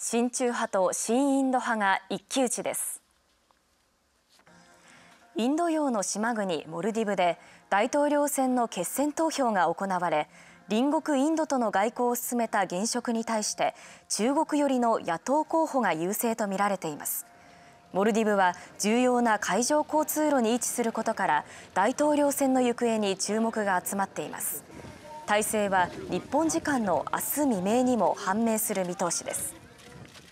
親中派と新インド派が一騎打ちですインド洋の島国モルディブで大統領選の決選投票が行われ隣国インドとの外交を進めた現職に対して中国寄りの野党候補が優勢とみられていますモルディブは重要な海上交通路に位置することから大統領選の行方に注目が集まっています体制は日本時間の明日未明にも判明する見通しです